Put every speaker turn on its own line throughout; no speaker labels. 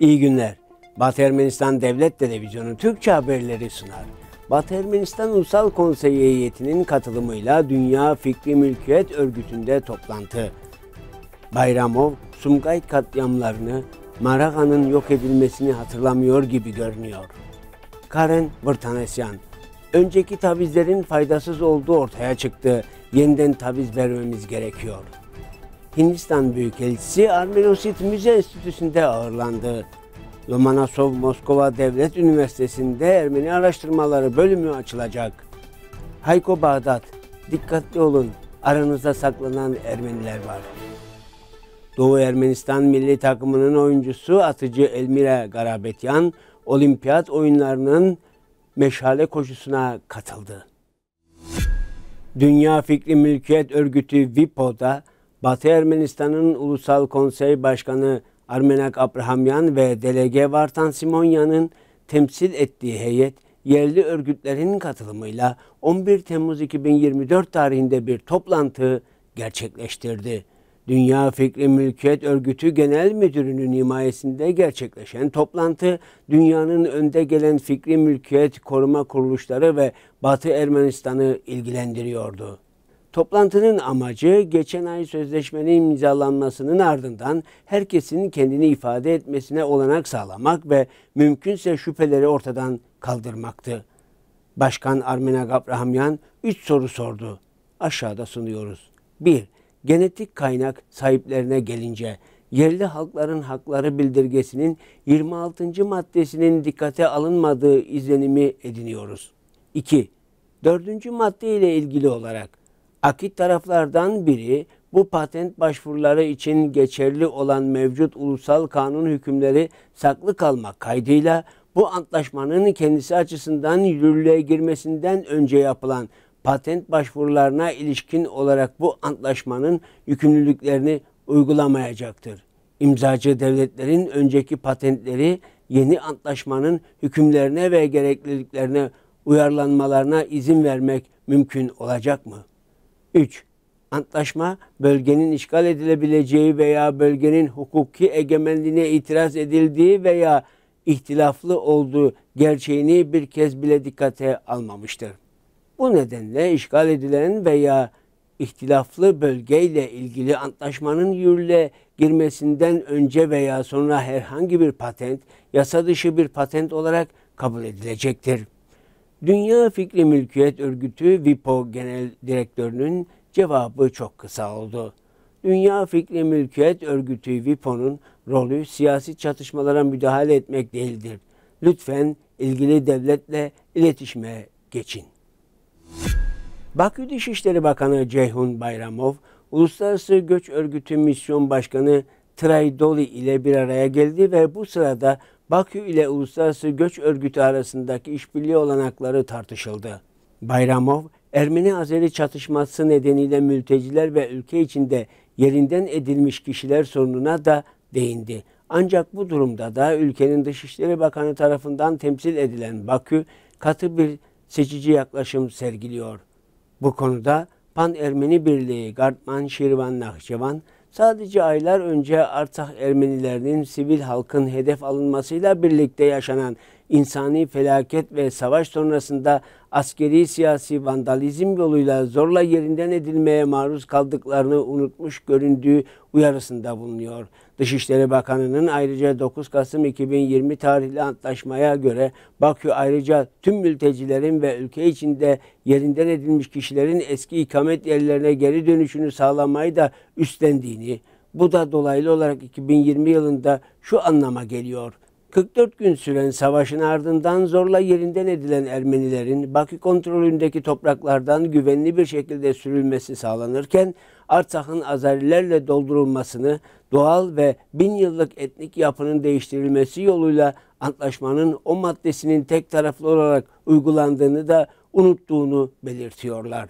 İyi günler. Batı Ermenistan Devlet Televizyonu Türkçe haberleri sunar. Batı Ermenistan Ulusal Konseyi heyetinin katılımıyla Dünya Fikri Mülkiyet Örgütü'nde toplantı. Bayramov, Sumgayit katliamlarını, Maraga'nın yok edilmesini hatırlamıyor gibi görünüyor. Karen Vırtanesyan, önceki tavizlerin faydasız olduğu ortaya çıktı. Yeniden taviz vermemiz gerekiyor.'' Hindistan Büyükelçisi Armenosit Müze Enstitüsü'nde ağırlandı. Lomanasov Moskova Devlet Üniversitesi'nde Ermeni Araştırmaları bölümü açılacak. Hayko Bağdat, dikkatli olun aranızda saklanan Ermeniler var. Doğu Ermenistan milli takımının oyuncusu atıcı Elmira Garabetyan, olimpiyat oyunlarının meşale koşusuna katıldı. Dünya Fikri Mülkiyet Örgütü VIPO'da Batı Ermenistan'ın Ulusal Konsey Başkanı Armenak Abrahamyan ve Delege Vartan Simonyan'ın temsil ettiği heyet yerli örgütlerin katılımıyla 11 Temmuz 2024 tarihinde bir toplantı gerçekleştirdi. Dünya Fikri Mülkiyet Örgütü Genel Müdürü'nün himayesinde gerçekleşen toplantı, dünyanın önde gelen fikri mülkiyet koruma kuruluşları ve Batı Ermenistan'ı ilgilendiriyordu. Toplantının amacı geçen ay sözleşmenin imzalanmasının ardından herkesin kendini ifade etmesine olanak sağlamak ve mümkünse şüpheleri ortadan kaldırmaktı. Başkan Armena Gabrahamyan 3 soru sordu. Aşağıda sunuyoruz. 1. Genetik kaynak sahiplerine gelince yerli halkların hakları bildirgesinin 26. maddesinin dikkate alınmadığı izlenimi ediniyoruz. 2. 4. madde ile ilgili olarak Akit taraflardan biri bu patent başvuruları için geçerli olan mevcut ulusal kanun hükümleri saklı kalmak kaydıyla bu antlaşmanın kendisi açısından yürürlüğe girmesinden önce yapılan patent başvurularına ilişkin olarak bu antlaşmanın yükümlülüklerini uygulamayacaktır. İmzacı devletlerin önceki patentleri yeni antlaşmanın hükümlerine ve gerekliliklerine uyarlanmalarına izin vermek mümkün olacak mı? 3. Antlaşma bölgenin işgal edilebileceği veya bölgenin hukuki egemenliğine itiraz edildiği veya ihtilaflı olduğu gerçeğini bir kez bile dikkate almamıştır. Bu nedenle işgal edilen veya ihtilaflı bölgeyle ilgili antlaşmanın yürürlüğe girmesinden önce veya sonra herhangi bir patent yasa dışı bir patent olarak kabul edilecektir. Dünya Fikri Mülkiyet Örgütü VIPO Genel Direktörü'nün cevabı çok kısa oldu. Dünya Fikri Mülkiyet Örgütü VIPO'nun rolü siyasi çatışmalara müdahale etmek değildir. Lütfen ilgili devletle iletişime geçin. Bakü Dışişleri Bakanı Ceyhun Bayramov, Uluslararası Göç Örgütü Misyon Başkanı Traydoli ile bir araya geldi ve bu sırada Bakü ile Uluslararası Göç Örgütü arasındaki işbirliği olanakları tartışıldı. Bayramov, Ermeni-Azeri çatışması nedeniyle mülteciler ve ülke içinde yerinden edilmiş kişiler sorununa da değindi. Ancak bu durumda da ülkenin Dışişleri Bakanı tarafından temsil edilen Bakü katı bir seçici yaklaşım sergiliyor. Bu konuda Pan Ermeni Birliği Gardman Şirvan Nahçıvan Sadece aylar önce Artsakh Ermenilerinin sivil halkın hedef alınmasıyla birlikte yaşanan insani felaket ve savaş sonrasında askeri siyasi vandalizm yoluyla zorla yerinden edilmeye maruz kaldıklarını unutmuş göründüğü uyarısında bulunuyor. Dışişleri Bakanı'nın ayrıca 9 Kasım 2020 tarihli antlaşmaya göre Bakü ayrıca tüm mültecilerin ve ülke içinde yerinden edilmiş kişilerin eski ikamet yerlerine geri dönüşünü sağlamayı da üstlendiğini, bu da dolaylı olarak 2020 yılında şu anlama geliyor. 44 gün süren savaşın ardından zorla yerinden edilen Ermenilerin Bakü kontrolündeki topraklardan güvenli bir şekilde sürülmesi sağlanırken Artsakh'ın Azerilerle doldurulmasını doğal ve bin yıllık etnik yapının değiştirilmesi yoluyla antlaşmanın o maddesinin tek taraflı olarak uygulandığını da unuttuğunu belirtiyorlar.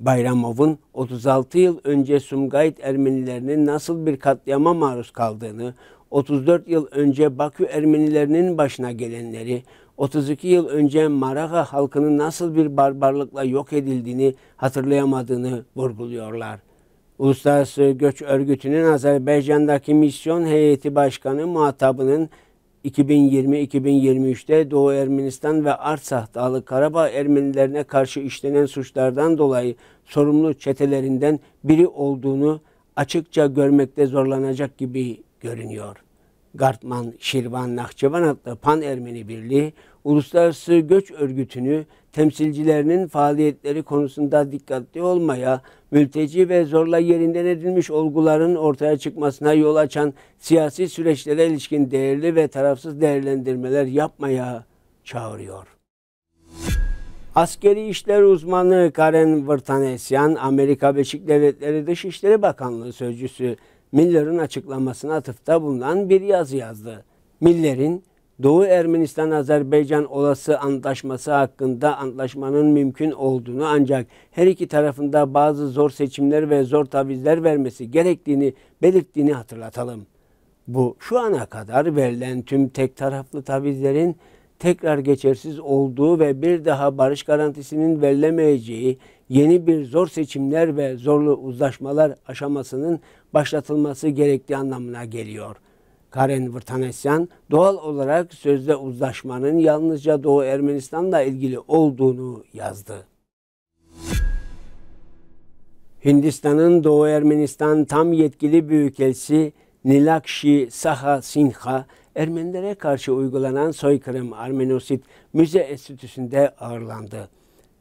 Bayramov'un 36 yıl önce Sumgayit Ermenilerinin nasıl bir katliama maruz kaldığını, 34 yıl önce Bakü Ermenilerinin başına gelenleri, 32 yıl önce Maraka halkının nasıl bir barbarlıkla yok edildiğini hatırlayamadığını vurguluyorlar. Uluslararası Göç Örgütü'nün Azerbaycan'daki misyon heyeti başkanı muhatabının 2020-2023'te Doğu Ermenistan ve Artsah Dağlı Karabağ Ermenilerine karşı işlenen suçlardan dolayı sorumlu çetelerinden biri olduğunu açıkça görmekte zorlanacak gibi görünüyor. Gartman, Şirvan, Nahçıvan adlı Pan Ermeni Birliği, Uluslararası Göç Örgütü'nü temsilcilerinin faaliyetleri konusunda dikkatli olmaya, mülteci ve zorla yerinden edilmiş olguların ortaya çıkmasına yol açan siyasi süreçlere ilişkin değerli ve tarafsız değerlendirmeler yapmaya çağırıyor. Askeri İşler Uzmanı Karen Vırtanesyan, Amerika Beşik Devletleri Dışişleri Bakanlığı Sözcüsü Miller'ın açıklamasına atıfta bulunan bir yazı yazdı. Miller'in Doğu Ermenistan-Azerbaycan olası antlaşması hakkında antlaşmanın mümkün olduğunu ancak her iki tarafında bazı zor seçimler ve zor tavizler vermesi gerektiğini belirttiğini hatırlatalım. Bu şu ana kadar verilen tüm tek taraflı tavizlerin tekrar geçersiz olduğu ve bir daha barış garantisinin verilemeyeceği yeni bir zor seçimler ve zorlu uzlaşmalar aşamasının başlatılması gerektiği anlamına geliyor. Karen Vırtanasyan doğal olarak sözde uzlaşmanın yalnızca Doğu Ermenistan'la ilgili olduğunu yazdı. Hindistan'ın Doğu Ermenistan tam yetkili büyükelçisi Nilakshi Saha Sinha Ermenilere karşı uygulanan soykırım Armenosit Müze Enstitüsü'nde ağırlandı.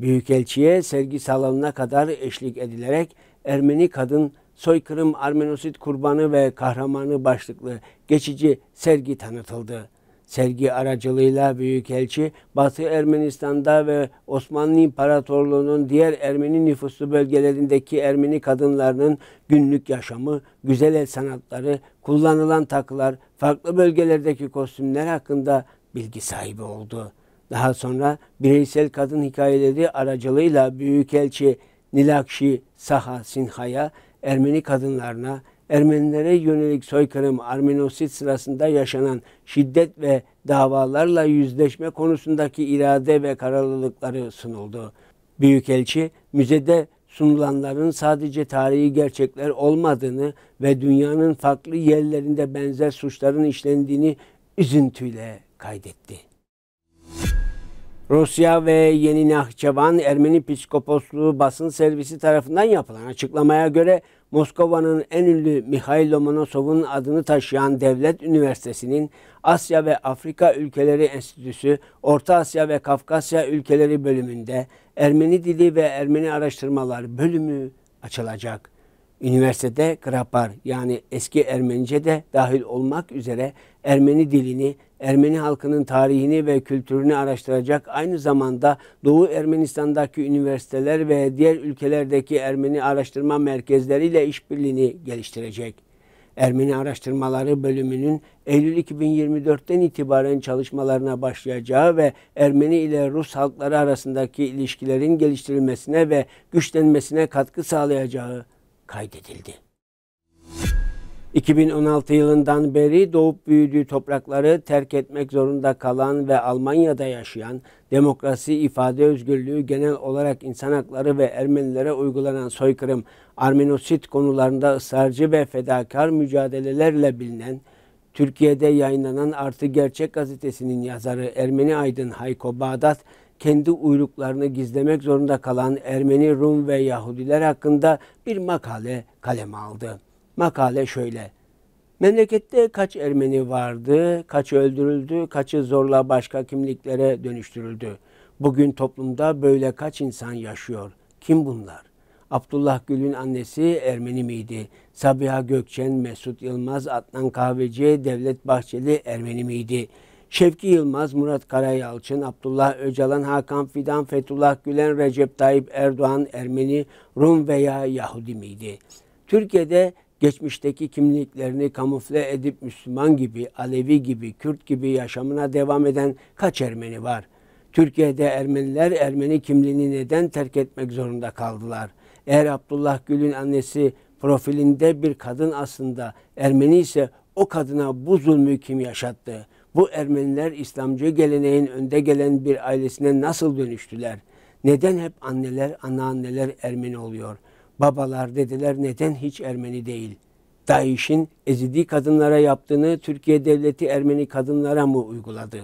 Büyükelçiye sergi salonuna kadar eşlik edilerek Ermeni kadın soykırım Armenosit kurbanı ve kahramanı başlıklı geçici sergi tanıtıldı. Sergi aracılığıyla Büyükelçi, Batı Ermenistan'da ve Osmanlı İmparatorluğu'nun diğer Ermeni nüfuslu bölgelerindeki Ermeni kadınlarının günlük yaşamı, güzel el sanatları, kullanılan takılar, farklı bölgelerdeki kostümler hakkında bilgi sahibi oldu. Daha sonra bireysel kadın hikayeleri aracılığıyla Büyükelçi Nilakşi Saha Sinha'ya Ermeni kadınlarına Ermenilere yönelik soykırım, Armenosit sırasında yaşanan şiddet ve davalarla yüzleşme konusundaki irade ve kararlılıkları sunuldu. Büyükelçi, müzede sunulanların sadece tarihi gerçekler olmadığını ve dünyanın farklı yerlerinde benzer suçların işlendiğini üzüntüyle kaydetti. Rusya ve Yeni Nahçıvan Ermeni Piskoposluğu basın servisi tarafından yapılan açıklamaya göre Moskova'nın en ünlü Mikhail Lomonosov'un adını taşıyan Devlet Üniversitesi'nin Asya ve Afrika Ülkeleri Enstitüsü, Orta Asya ve Kafkasya Ülkeleri bölümünde Ermeni Dili ve Ermeni Araştırmalar bölümü açılacak. Üniversitede Grapar yani eski Ermenice de dahil olmak üzere Ermeni dilini Ermeni halkının tarihini ve kültürünü araştıracak, aynı zamanda Doğu Ermenistan'daki üniversiteler ve diğer ülkelerdeki Ermeni araştırma merkezleriyle işbirliğini geliştirecek. Ermeni Araştırmaları Bölümünün Eylül 2024'ten itibaren çalışmalarına başlayacağı ve Ermeni ile Rus halkları arasındaki ilişkilerin geliştirilmesine ve güçlenmesine katkı sağlayacağı kaydedildi. 2016 yılından beri doğup büyüdüğü toprakları terk etmek zorunda kalan ve Almanya'da yaşayan demokrasi, ifade özgürlüğü, genel olarak insan hakları ve Ermenilere uygulanan soykırım, Armenosit konularında ısrarcı ve fedakar mücadelelerle bilinen, Türkiye'de yayınlanan Artı Gerçek gazetesinin yazarı Ermeni aydın Hayko Bağdat, kendi uyruklarını gizlemek zorunda kalan Ermeni, Rum ve Yahudiler hakkında bir makale kaleme aldı. Makale şöyle. Memlekette kaç Ermeni vardı, kaç öldürüldü, kaçı zorla başka kimliklere dönüştürüldü. Bugün toplumda böyle kaç insan yaşıyor? Kim bunlar? Abdullah Gül'ün annesi Ermeni miydi? Sabiha Gökçen, Mesut Yılmaz, Adnan Kahveci, Devlet Bahçeli Ermeni miydi? Şevki Yılmaz, Murat Karayalçın, Abdullah Öcalan, Hakan Fidan, Fethullah Gülen, Recep Tayyip Erdoğan Ermeni, Rum veya Yahudi miydi? Türkiye'de geçmişteki kimliklerini kamufle edip Müslüman gibi, Alevi gibi, Kürt gibi yaşamına devam eden kaç Ermeni var? Türkiye'de Ermeniler Ermeni kimliğini neden terk etmek zorunda kaldılar? Eğer Abdullah Gül'ün annesi profilinde bir kadın aslında Ermeni ise o kadına bu zulmü kim yaşattı? Bu Ermeniler İslamcı geleneğin önde gelen bir ailesine nasıl dönüştüler? Neden hep anneler, anaanneler Ermeni oluyor? babalar dediler neden hiç Ermeni değil? DAEŞ'in ezidi kadınlara yaptığını Türkiye Devleti Ermeni kadınlara mı uyguladı?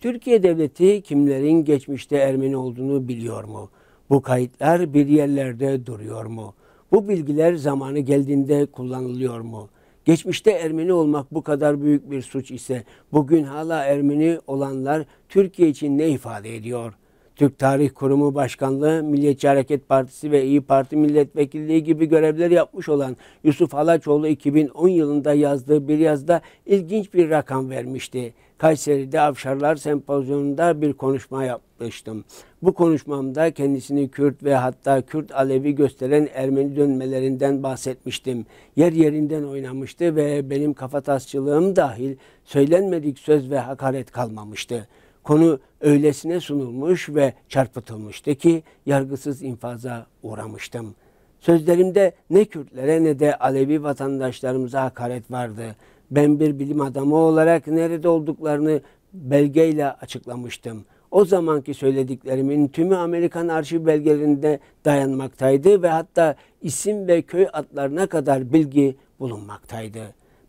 Türkiye Devleti kimlerin geçmişte Ermeni olduğunu biliyor mu? Bu kayıtlar bir yerlerde duruyor mu? Bu bilgiler zamanı geldiğinde kullanılıyor mu? Geçmişte Ermeni olmak bu kadar büyük bir suç ise bugün hala Ermeni olanlar Türkiye için ne ifade ediyor? Türk Tarih Kurumu Başkanlığı, Milliyetçi Hareket Partisi ve İyi Parti milletvekilliği gibi görevler yapmış olan Yusuf Alaçoğlu 2010 yılında yazdığı bir yazda ilginç bir rakam vermişti. Kayseri'de Avşarlar Sempozyumunda bir konuşma yapmıştım. Bu konuşmamda kendisini Kürt ve hatta Kürt Alevi gösteren Ermeni dönmelerinden bahsetmiştim. Yer yerinden oynamıştı ve benim kafatasçılığım dahil söylenmedik söz ve hakaret kalmamıştı. Konu öylesine sunulmuş ve çarpıtılmıştı ki yargısız infaza uğramıştım. Sözlerimde ne Kürtlere ne de Alevi vatandaşlarımıza hakaret vardı. Ben bir bilim adamı olarak nerede olduklarını belgeyle açıklamıştım. O zamanki söylediklerimin tümü Amerikan arşiv belgelerinde dayanmaktaydı ve hatta isim ve köy adlarına kadar bilgi bulunmaktaydı.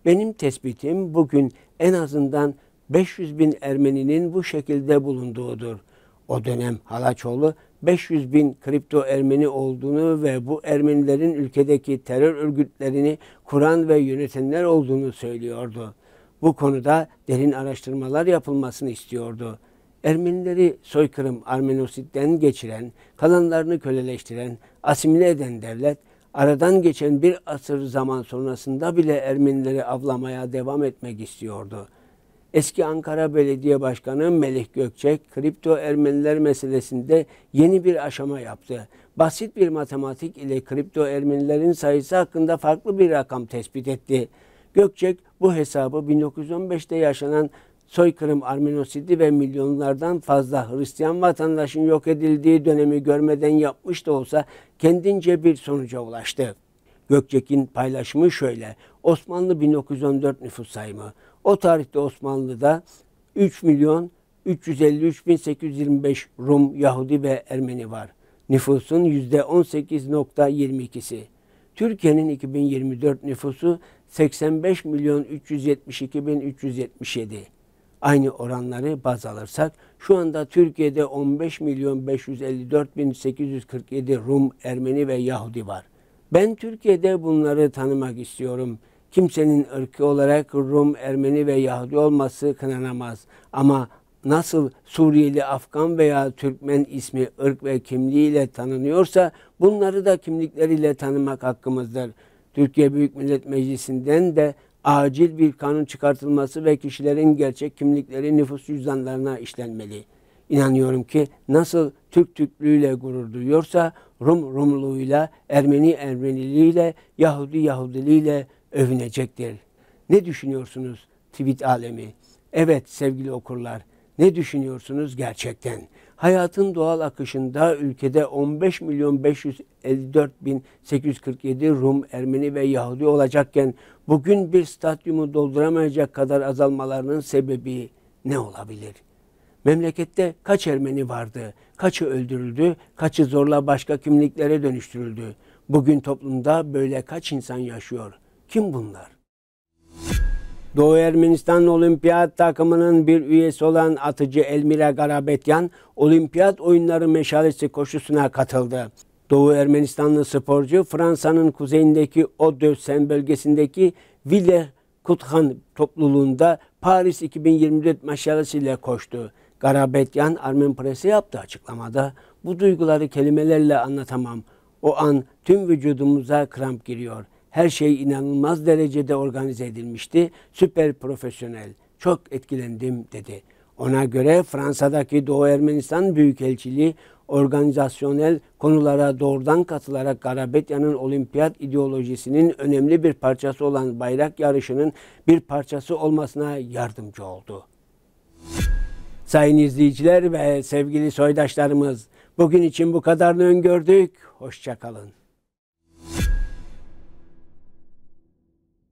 Benim tespitim bugün en azından 500 bin Ermeninin bu şekilde bulunduğudur. O dönem Halaçoğlu 500 bin kripto Ermeni olduğunu ve bu Ermenilerin ülkedeki terör örgütlerini kuran ve yönetenler olduğunu söylüyordu. Bu konuda derin araştırmalar yapılmasını istiyordu. Ermenileri soykırım Armenosit'ten geçiren, kalanlarını köleleştiren, asimile eden devlet, aradan geçen bir asır zaman sonrasında bile Ermenileri avlamaya devam etmek istiyordu.'' Eski Ankara Belediye Başkanı Melih Gökçek kripto Ermeniler meselesinde yeni bir aşama yaptı. Basit bir matematik ile kripto Ermenilerin sayısı hakkında farklı bir rakam tespit etti. Gökçek bu hesabı 1915'te yaşanan soykırım Armenosidi ve milyonlardan fazla Hristiyan vatandaşın yok edildiği dönemi görmeden yapmış da olsa kendince bir sonuca ulaştı. Gökçek'in paylaşımı şöyle. Osmanlı 1914 nüfus sayımı. O tarihte Osmanlı'da 3 milyon 353.825 Rum, Yahudi ve Ermeni var. Nüfusun %18.22'si. Türkiye'nin 2024 nüfusu 85 milyon 372.377. Aynı oranları baz alırsak şu anda Türkiye'de 15 milyon 554.847 Rum, Ermeni ve Yahudi var. Ben Türkiye'de bunları tanımak istiyorum. Kimsenin ırkı olarak Rum, Ermeni ve Yahudi olması kınanamaz. Ama nasıl Suriyeli, Afgan veya Türkmen ismi ırk ve kimliğiyle tanınıyorsa bunları da kimlikleriyle tanımak hakkımızdır. Türkiye Büyük Millet Meclisi'nden de acil bir kanun çıkartılması ve kişilerin gerçek kimlikleri nüfus cüzdanlarına işlenmeli. İnanıyorum ki nasıl Türk Türklüğüyle gurur duyuyorsa Rum Rumluğuyla, Ermeni Ermeniliğiyle, Yahudi Yahudiliğiyle övünecektir. Ne düşünüyorsunuz tweet alemi? Evet sevgili okurlar, ne düşünüyorsunuz gerçekten? Hayatın doğal akışında ülkede 15 milyon 554 bin 847 Rum, Ermeni ve Yahudi olacakken bugün bir stadyumu dolduramayacak kadar azalmalarının sebebi ne olabilir?'' Memlekette kaç Ermeni vardı? Kaçı öldürüldü? Kaçı zorla başka kimliklere dönüştürüldü? Bugün toplumda böyle kaç insan yaşıyor? Kim bunlar? Doğu Ermenistan Olimpiyat takımının bir üyesi olan atıcı Elmira Garabetyan, olimpiyat oyunları meşalesi koşusuna katıldı. Doğu Ermenistanlı sporcu Fransa'nın kuzeyindeki Odösen bölgesindeki Ville Kuthan topluluğunda Paris 2024 meşalesiyle koştu. Garabetyan Armen Presi yaptı açıklamada. Bu duyguları kelimelerle anlatamam. O an tüm vücudumuza kramp giriyor. Her şey inanılmaz derecede organize edilmişti. Süper profesyonel. Çok etkilendim dedi. Ona göre Fransa'daki Doğu Ermenistan Büyükelçiliği organizasyonel konulara doğrudan katılarak Garabetya'nın olimpiyat ideolojisinin önemli bir parçası olan bayrak yarışının bir parçası olmasına yardımcı oldu.'' Sayın izleyiciler ve sevgili soydaşlarımız bugün için bu kadarını öngördük. Hoşçakalın.